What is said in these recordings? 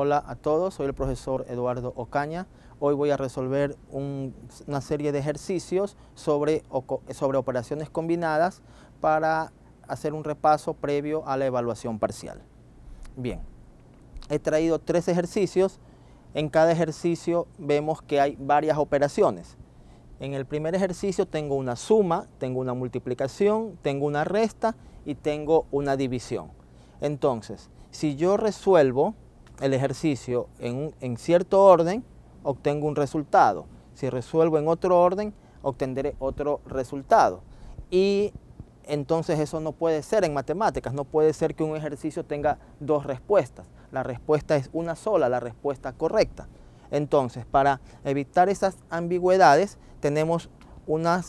Hola a todos, soy el profesor Eduardo Ocaña. Hoy voy a resolver una serie de ejercicios sobre operaciones combinadas para hacer un repaso previo a la evaluación parcial. Bien, he traído tres ejercicios. En cada ejercicio vemos que hay varias operaciones. En el primer ejercicio tengo una suma, tengo una multiplicación, tengo una resta y tengo una división. Entonces, si yo resuelvo el ejercicio en, cierto orden, obtengo un resultado. Si resuelvo en otro orden, obtendré otro resultado. Y entonces eso no puede ser en matemáticas, no puede ser que un ejercicio tenga dos respuestas. La respuesta es una sola, la respuesta correcta. Entonces, para evitar esas ambigüedades, tenemos una,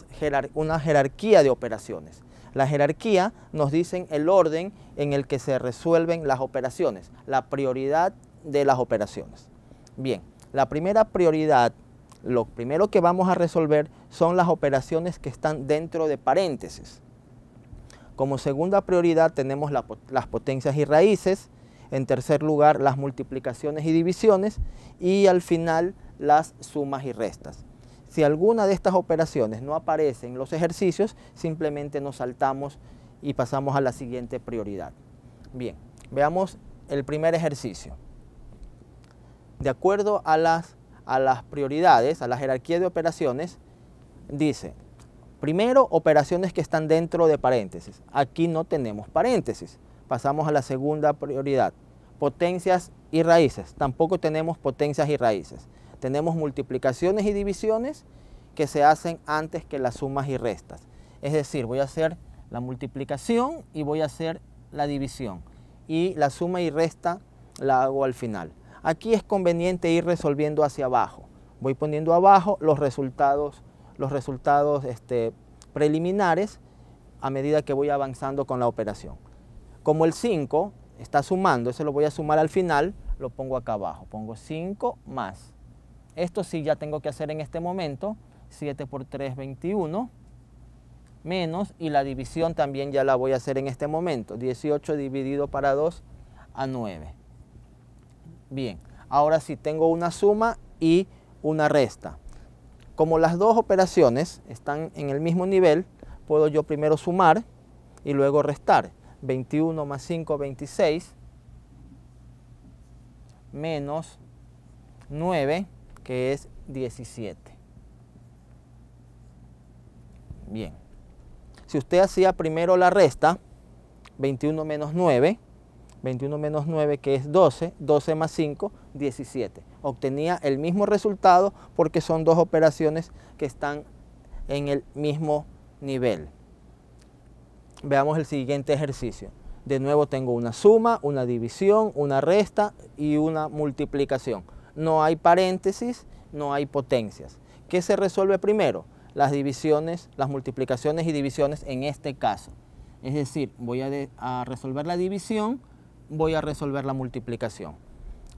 una jerarquía de operaciones. La jerarquía nos dicen el orden en el que se resuelven las operaciones, la prioridad de las operaciones. Bien, la primera prioridad, lo primero que vamos a resolver son las operaciones que están dentro de paréntesis. Como segunda prioridad tenemos las potencias y raíces, en tercer lugar las multiplicaciones y divisiones y al final las sumas y restas. Si alguna de estas operaciones no aparece en los ejercicios, simplemente nos saltamos y pasamos a la siguiente prioridad. Bien, veamos el primer ejercicio. De acuerdo a las, a las prioridades, a la jerarquía de operaciones, dice, primero operaciones que están dentro de paréntesis. Aquí no tenemos paréntesis. Pasamos a la segunda prioridad. Potencias y raíces. Tampoco tenemos potencias y raíces. Tenemos multiplicaciones y divisiones que se hacen antes que las sumas y restas. Es decir, voy a hacer la multiplicación y voy a hacer la división. Y la suma y resta la hago al final. Aquí es conveniente ir resolviendo hacia abajo. Voy poniendo abajo los resultados, los resultados este, preliminares a medida que voy avanzando con la operación. Como el 5 está sumando, ese lo voy a sumar al final, lo pongo acá abajo. Pongo 5 más. Esto sí ya tengo que hacer en este momento. 7 por 3, 21 menos y la división también ya la voy a hacer en este momento. 18 dividido para 2 a 9. Bien, ahora sí tengo una suma y una resta. Como las dos operaciones están en el mismo nivel, puedo yo primero sumar y luego restar. 21 más 5, 26, menos 9, que es 17. Bien. Si usted hacía primero la resta, 21 menos 9, 21 menos 9 que es 12, 12 más 5, 17. Obtenía el mismo resultado porque son dos operaciones que están en el mismo nivel. Veamos el siguiente ejercicio. De nuevo tengo una suma, una división, una resta y una multiplicación. No hay paréntesis, no hay potencias. ¿Qué se resuelve primero? las divisiones, las multiplicaciones y divisiones en este caso. Es decir, voy a, resolver la división, voy a resolver la multiplicación.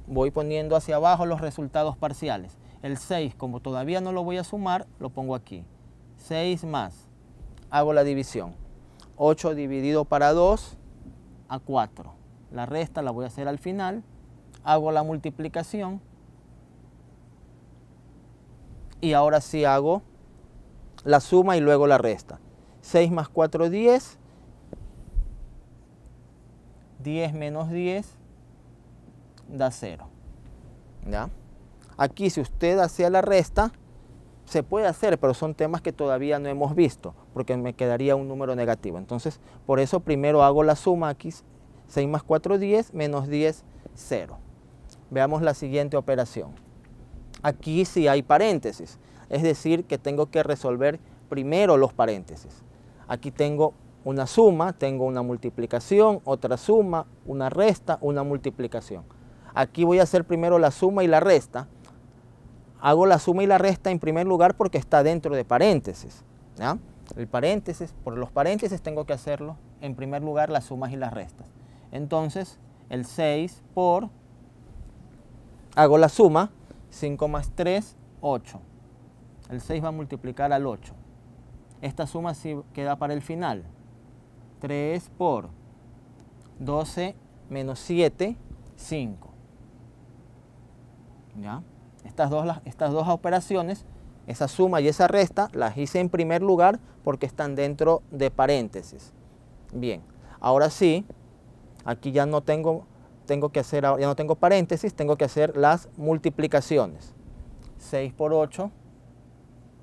Voy poniendo hacia abajo los resultados parciales. El 6, como todavía no lo voy a sumar, lo pongo aquí. 6 más, hago la división. 8 dividido para 2 a 4. La resta la voy a hacer al final. Hago la multiplicación. Y ahora sí hago la suma y luego la resta. 6 más 4, 10. 10 menos 10 da 0. Aquí si usted hacía la resta, se puede hacer, pero son temas que todavía no hemos visto, porque me quedaría un número negativo. Entonces, por eso primero hago la suma aquí, 6 más 4, 10, menos 10, 0. Veamos la siguiente operación. Aquí sí hay paréntesis es decir que tengo que resolver primero los paréntesis. Aquí tengo una suma, tengo una multiplicación, otra suma, una resta, una multiplicación. Aquí voy a hacer primero la suma y la resta. Hago la suma y la resta en primer lugar porque está dentro de paréntesis. El paréntesis, por los paréntesis tengo que hacerlo en primer lugar las sumas y las restas. Entonces, el 6 por, hago la suma, 5 más 3, 8. El 6 va a multiplicar al 8. Esta suma sí queda para el final. 3 por 12 menos 7, 5. ¿Ya? Estas dos, estas dos operaciones, esa suma y esa resta, las hice en primer lugar porque están dentro de paréntesis. Bien, ahora sí, aquí ya no tengo, tengo que hacer, ya no tengo paréntesis, tengo que hacer las multiplicaciones. 6 por 8,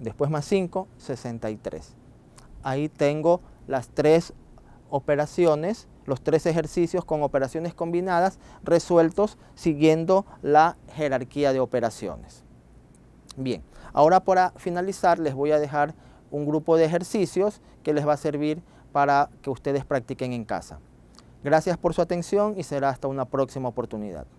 después más 5, 63. Ahí tengo las tres operaciones, los tres ejercicios con operaciones combinadas resueltos siguiendo la jerarquía de operaciones. Bien, ahora para finalizar les voy a dejar un grupo de ejercicios que les va a servir para que ustedes practiquen en casa. Gracias por su atención y será hasta una próxima oportunidad.